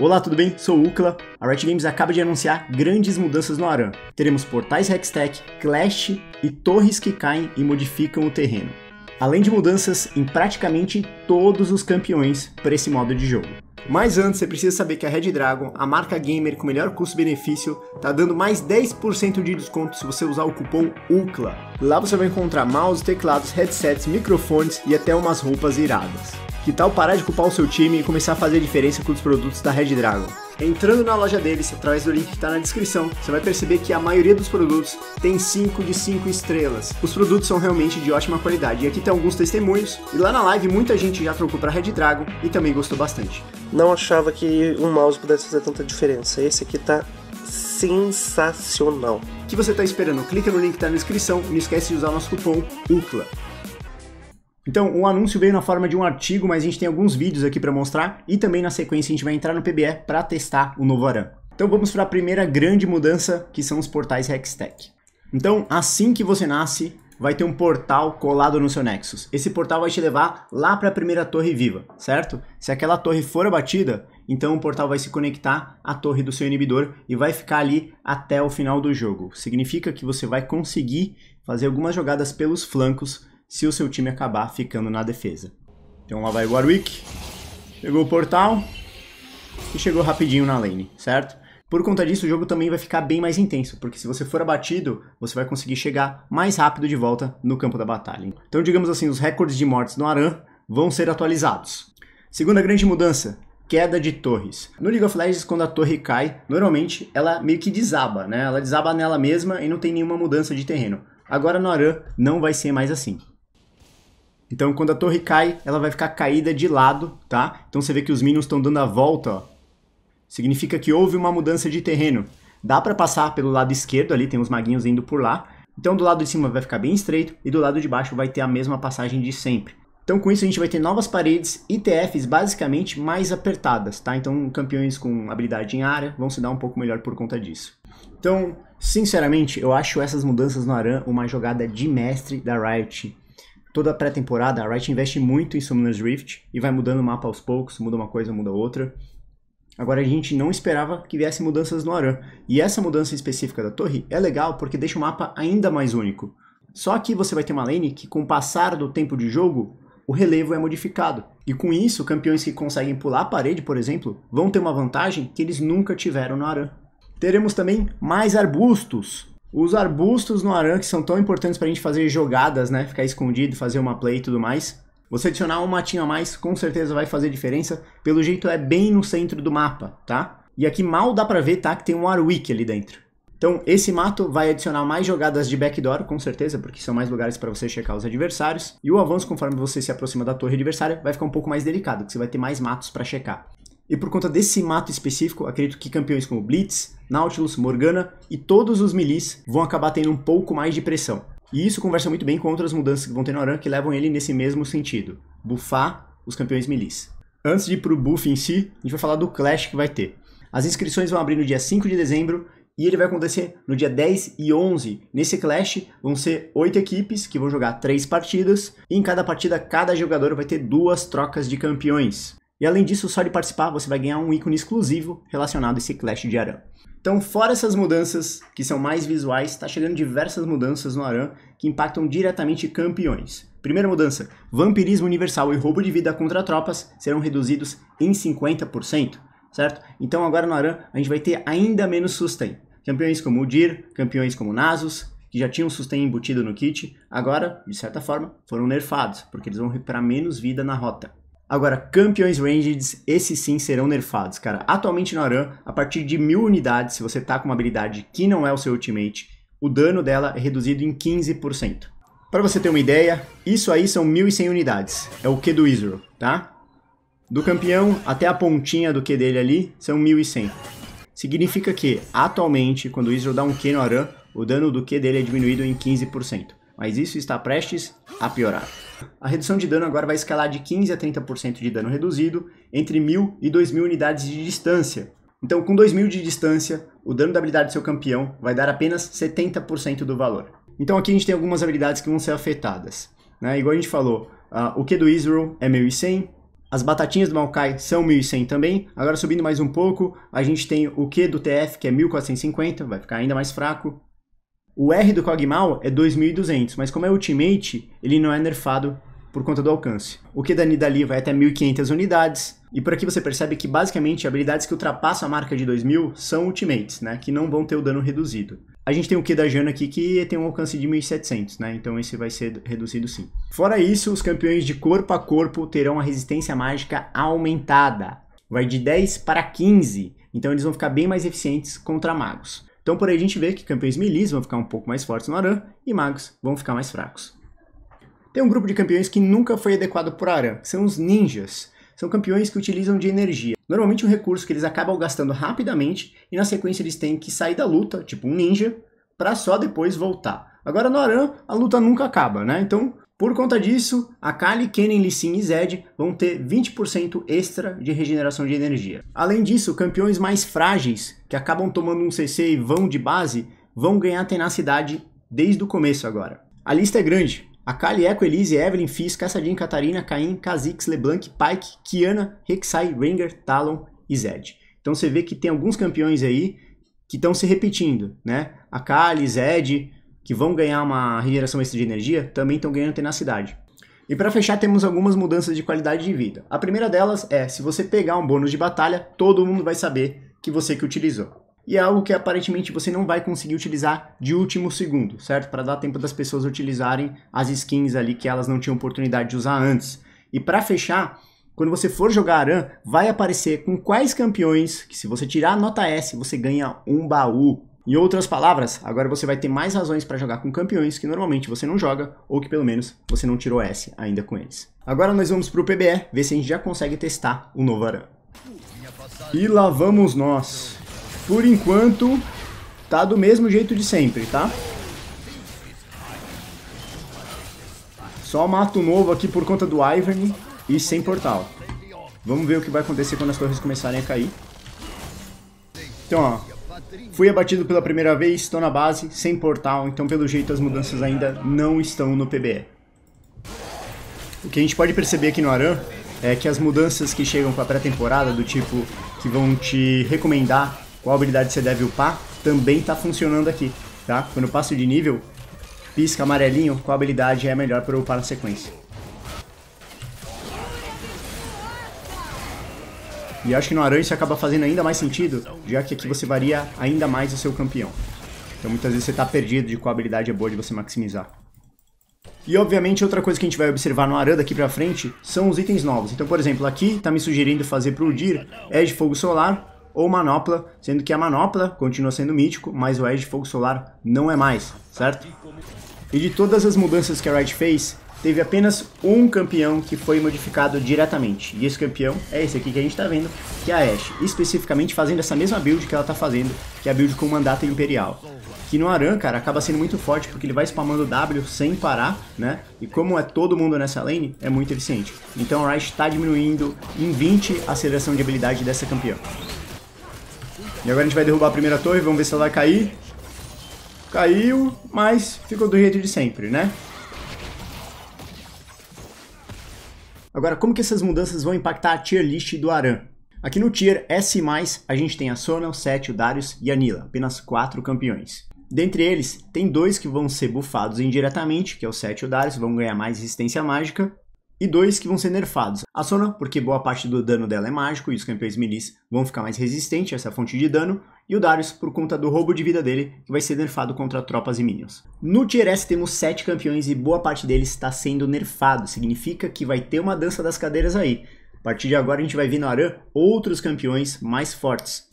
Olá, tudo bem? Sou o Ucla. A Riot Games acaba de anunciar grandes mudanças no Aran. Teremos portais Hextech, Clash e torres que caem e modificam o terreno. Além de mudanças em praticamente todos os campeões para esse modo de jogo. Mas antes, você precisa saber que a Red Dragon, a marca gamer com melhor custo-benefício, tá dando mais 10% de desconto se você usar o cupom UCLA. Lá você vai encontrar mouse, teclados, headsets, microfones e até umas roupas iradas. Que tal parar de culpar o seu time e começar a fazer a diferença com os produtos da Red Dragon? Entrando na loja deles, através do link que está na descrição, você vai perceber que a maioria dos produtos tem 5 de 5 estrelas. Os produtos são realmente de ótima qualidade. E aqui tem alguns testemunhos. E lá na live muita gente já trocou para Red Dragon e também gostou bastante. Não achava que um mouse pudesse fazer tanta diferença. Esse aqui tá sensacional. O que você está esperando? Clica no link que está na descrição e não esquece de usar o nosso cupom UCLA. Então, o anúncio veio na forma de um artigo, mas a gente tem alguns vídeos aqui para mostrar e também na sequência a gente vai entrar no PBE para testar o novo Aram. Então vamos para a primeira grande mudança, que são os portais Hextech. Então, assim que você nasce, vai ter um portal colado no seu Nexus. Esse portal vai te levar lá para a primeira torre viva, certo? Se aquela torre for abatida, então o portal vai se conectar à torre do seu inibidor e vai ficar ali até o final do jogo. Significa que você vai conseguir fazer algumas jogadas pelos flancos se o seu time acabar ficando na defesa. Então lá vai o Warwick, pegou o portal e chegou rapidinho na lane, certo? Por conta disso, o jogo também vai ficar bem mais intenso, porque se você for abatido, você vai conseguir chegar mais rápido de volta no campo da batalha. Então, digamos assim, os recordes de mortes no Aran vão ser atualizados. Segunda grande mudança, queda de torres. No League of Legends, quando a torre cai, normalmente ela meio que desaba, né? Ela desaba nela mesma e não tem nenhuma mudança de terreno. Agora no Aran não vai ser mais assim. Então, quando a torre cai, ela vai ficar caída de lado, tá? Então, você vê que os Minions estão dando a volta, ó. Significa que houve uma mudança de terreno. Dá para passar pelo lado esquerdo ali, tem os maguinhos indo por lá. Então, do lado de cima vai ficar bem estreito e do lado de baixo vai ter a mesma passagem de sempre. Então, com isso, a gente vai ter novas paredes e TFs basicamente mais apertadas, tá? Então, campeões com habilidade em área vão se dar um pouco melhor por conta disso. Então, sinceramente, eu acho essas mudanças no Aran uma jogada de mestre da Riot toda pré-temporada, a Riot investe muito em Summoner's Rift e vai mudando o mapa aos poucos, muda uma coisa, muda outra. Agora a gente não esperava que viessem mudanças no Aran, e essa mudança específica da torre é legal porque deixa o mapa ainda mais único. Só que você vai ter uma lane que com o passar do tempo de jogo, o relevo é modificado. E com isso, campeões que conseguem pular a parede, por exemplo, vão ter uma vantagem que eles nunca tiveram no Aran. Teremos também mais arbustos, os arbustos no aran que são tão importantes para a gente fazer jogadas, né? Ficar escondido, fazer uma play e tudo mais. Você adicionar um matinho a mais com certeza vai fazer diferença. Pelo jeito é bem no centro do mapa, tá? E aqui mal dá pra ver, tá? Que tem um Arwick ali dentro. Então esse mato vai adicionar mais jogadas de backdoor, com certeza, porque são mais lugares para você checar os adversários. E o avanço, conforme você se aproxima da torre adversária, vai ficar um pouco mais delicado, porque você vai ter mais matos para checar. E por conta desse mato específico, acredito que campeões como Blitz, Nautilus, Morgana e todos os milis vão acabar tendo um pouco mais de pressão. E isso conversa muito bem com outras mudanças que vão ter no Aran que levam ele nesse mesmo sentido. Buffar os campeões milis. Antes de ir pro buff em si, a gente vai falar do clash que vai ter. As inscrições vão abrir no dia 5 de dezembro e ele vai acontecer no dia 10 e 11. Nesse clash vão ser oito equipes que vão jogar três partidas e em cada partida cada jogador vai ter duas trocas de campeões. E além disso, só de participar você vai ganhar um ícone exclusivo relacionado a esse Clash de Aran. Então, fora essas mudanças que são mais visuais, está chegando diversas mudanças no Aran que impactam diretamente campeões. Primeira mudança: vampirismo universal e roubo de vida contra tropas serão reduzidos em 50%, certo? Então, agora no Aran a gente vai ter ainda menos sustain. Campeões como o Dir, campeões como Nasus, que já tinham sustain embutido no kit, agora, de certa forma, foram nerfados, porque eles vão recuperar menos vida na rota. Agora, campeões ranged, esses sim serão nerfados, cara. Atualmente no Aran, a partir de mil unidades, se você tá com uma habilidade que não é o seu ultimate, o dano dela é reduzido em 15%. Para você ter uma ideia, isso aí são 1.100 unidades, é o Q do Ezreal, tá? Do campeão até a pontinha do Q dele ali, são 1.100. Significa que, atualmente, quando o Ezreal dá um Q no Aran, o dano do Q dele é diminuído em 15% mas isso está prestes a piorar. A redução de dano agora vai escalar de 15 a 30% de dano reduzido entre 1000 e 2000 unidades de distância. Então, com 2000 de distância, o dano da habilidade do seu campeão vai dar apenas 70% do valor. Então, aqui a gente tem algumas habilidades que vão ser afetadas. Né? Igual a gente falou, uh, o Q do Israel é 1100, as batatinhas do Maokai são 1100 também. Agora, subindo mais um pouco, a gente tem o Q do TF, que é 1450, vai ficar ainda mais fraco. O R do Kog'Maw é 2200, mas como é Ultimate, ele não é nerfado por conta do alcance. O que da Nidalee vai até 1500 unidades, e por aqui você percebe que basicamente habilidades que ultrapassam a marca de 2000 são ultimates, né, que não vão ter o dano reduzido. A gente tem o Q da Jana aqui que tem um alcance de 1700, né? Então esse vai ser reduzido sim. Fora isso, os campeões de corpo a corpo terão a resistência mágica aumentada. Vai de 10 para 15, então eles vão ficar bem mais eficientes contra magos. Então por aí a gente vê que campeões melees vão ficar um pouco mais fortes no Aran e magos vão ficar mais fracos. Tem um grupo de campeões que nunca foi adequado por Aran, que são os ninjas. São campeões que utilizam de energia. Normalmente um recurso que eles acabam gastando rapidamente e na sequência eles têm que sair da luta, tipo um ninja, para só depois voltar. Agora no Aran, a luta nunca acaba, né? Então por conta disso, a Kali, Kennen, Lissin e Zed vão ter 20% extra de regeneração de energia. Além disso, campeões mais frágeis, que acabam tomando um CC e vão de base, vão ganhar tenacidade desde o começo agora. A lista é grande. A Kali, Echo, Elise, Evelyn, Fizz, Caçadinha, Catarina, Caim, Kha'Zix, LeBlanc, Pike, Kiana, Rek'Sai, Rengar, Talon e Zed. Então você vê que tem alguns campeões aí que estão se repetindo, né? A Kali, Zed, que vão ganhar uma regeneração extra de energia também estão ganhando tenacidade. E para fechar, temos algumas mudanças de qualidade de vida. A primeira delas é, se você pegar um bônus de batalha, todo mundo vai saber que você que utilizou. E é algo que aparentemente você não vai conseguir utilizar de último segundo, certo? Para dar tempo das pessoas utilizarem as skins ali que elas não tinham oportunidade de usar antes. E para fechar, quando você for jogar Aran, vai aparecer com quais campeões, que se você tirar a nota S, você ganha um baú em outras palavras, agora você vai ter mais razões para jogar com campeões que normalmente você não joga ou que pelo menos você não tirou S ainda com eles. Agora nós vamos para o PBE ver se a gente já consegue testar o novo Aran. E lá vamos nós. Por enquanto, tá do mesmo jeito de sempre, tá? Só mato novo aqui por conta do Ivern e sem portal. Vamos ver o que vai acontecer quando as torres começarem a cair. Então, ó, Fui abatido pela primeira vez, estou na base, sem portal, então pelo jeito as mudanças ainda não estão no PBE. O que a gente pode perceber aqui no Aran é que as mudanças que chegam para a pré-temporada, do tipo que vão te recomendar qual habilidade você deve upar, também está funcionando aqui, tá? Quando eu passo de nível, pisca amarelinho, qual habilidade é melhor para upar na sequência. E acho que no Aranha isso acaba fazendo ainda mais sentido, já que aqui você varia ainda mais o seu campeão. Então muitas vezes você está perdido de qual habilidade é boa de você maximizar. E obviamente outra coisa que a gente vai observar no Aran daqui pra frente são os itens novos. Então por exemplo, aqui está me sugerindo fazer pro Dir Edge Fogo Solar ou Manopla, sendo que a Manopla continua sendo mítico, mas o Edge Fogo Solar não é mais, certo? E de todas as mudanças que a Riot fez, teve apenas um campeão que foi modificado diretamente. E esse campeão é esse aqui que a gente está vendo, que é a Ashe, especificamente fazendo essa mesma build que ela está fazendo, que é a build com mandato imperial. Que no Aran, cara, acaba sendo muito forte porque ele vai spamando W sem parar, né? E como é todo mundo nessa lane, é muito eficiente. Então a Rice está diminuindo em 20 a seleção de habilidade dessa campeã. E agora a gente vai derrubar a primeira torre, vamos ver se ela vai cair. Caiu, mas ficou do jeito de sempre, né? Agora, como que essas mudanças vão impactar a tier list do Aran? Aqui no tier S+, a gente tem a Sona, o Sete, o Darius e a Nila, apenas quatro campeões. Dentre eles, tem dois que vão ser bufados indiretamente, que é o Sete e o Darius, vão ganhar mais resistência mágica, e dois que vão ser nerfados. A Sona, porque boa parte do dano dela é mágico e os campeões minis vão ficar mais resistentes a essa fonte de dano, e o Darius por conta do roubo de vida dele, que vai ser nerfado contra tropas e minions. No Tier S temos 7 campeões e boa parte deles está sendo nerfado, significa que vai ter uma dança das cadeiras aí. A partir de agora a gente vai ver no Aran outros campeões mais fortes.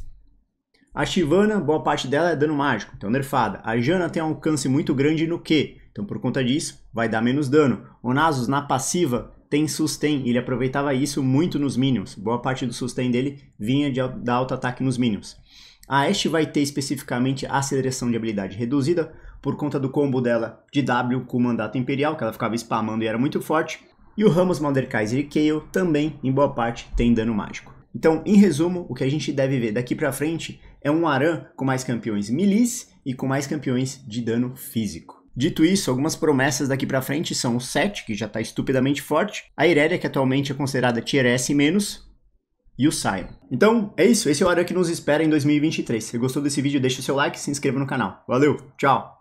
A Shyvana, boa parte dela é dano mágico, então nerfada. A Janna tem um alcance muito grande no Q, então por conta disso vai dar menos dano. O Nasus na passiva tem sustain. Ele aproveitava isso muito nos minions. Boa parte do sustain dele vinha de, da auto-ataque nos minions. A Ashe vai ter especificamente a aceleração de habilidade reduzida por conta do combo dela de W com o Mandato Imperial, que ela ficava spamando e era muito forte. E o Ramos, Malderkaiser e Kayle também, em boa parte, tem dano mágico. Então, em resumo, o que a gente deve ver daqui para frente é um Aran com mais campeões milis e com mais campeões de dano físico. Dito isso, algumas promessas daqui para frente são o 7, que já está estupidamente forte, a Irelia, que atualmente é considerada Tier S- e o Sion. Então, é isso. Esse é o horário que nos espera em 2023. Se gostou desse vídeo, deixa o seu like e se inscreva no canal. Valeu, tchau!